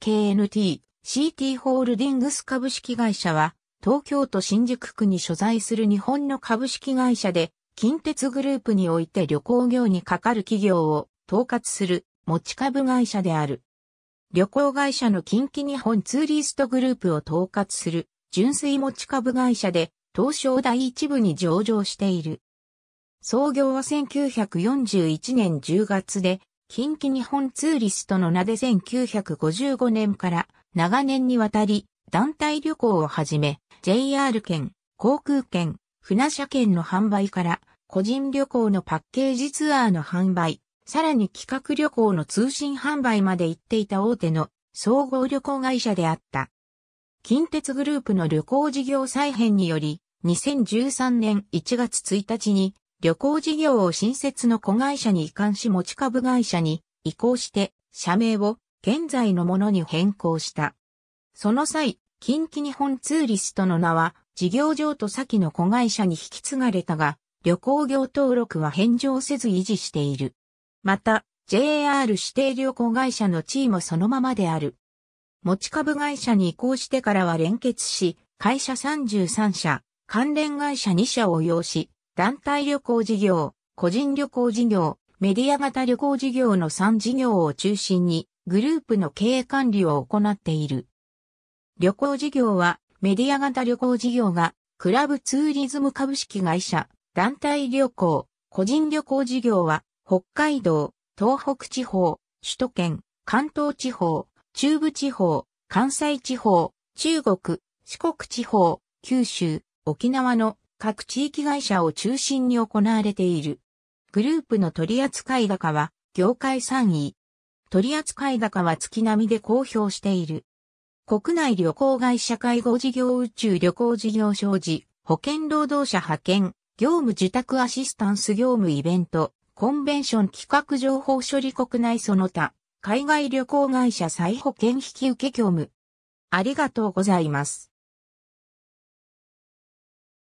KNT、CT ホールディングス株式会社は、東京都新宿区に所在する日本の株式会社で、近鉄グループにおいて旅行業にかかる企業を統括する持ち株会社である。旅行会社の近畿日本ツーリストグループを統括する純粋持ち株会社で、東証第一部に上場している。創業は1941年10月で、近畿日本ツーリストの名で1955年から長年にわたり団体旅行をはじめ JR 券、航空券、船車券の販売から個人旅行のパッケージツアーの販売、さらに企画旅行の通信販売まで行っていた大手の総合旅行会社であった。近鉄グループの旅行事業再編により2013年1月1日に旅行事業を新設の子会社に移管し持ち株会社に移行して社名を現在のものに変更した。その際、近畿日本ツーリストの名は事業上と先の子会社に引き継がれたが、旅行業登録は返上せず維持している。また、JR 指定旅行会社の地位もそのままである。持ち株会社に移行してからは連結し、会社33社、関連会社2社を要し、団体旅行事業、個人旅行事業、メディア型旅行事業の3事業を中心にグループの経営管理を行っている。旅行事業はメディア型旅行事業がクラブツーリズム株式会社、団体旅行、個人旅行事業は北海道、東北地方、首都圏、関東地方、中部地方、関西地方、中国、四国地方、九州、沖縄の各地域会社を中心に行われている。グループの取扱高は、業界3位。取扱高は月並みで公表している。国内旅行会社介護事業宇宙旅行事業障子、保険労働者派遣、業務受託アシスタンス業務イベント、コンベンション企画情報処理国内その他、海外旅行会社再保険引受業務。ありがとうございます。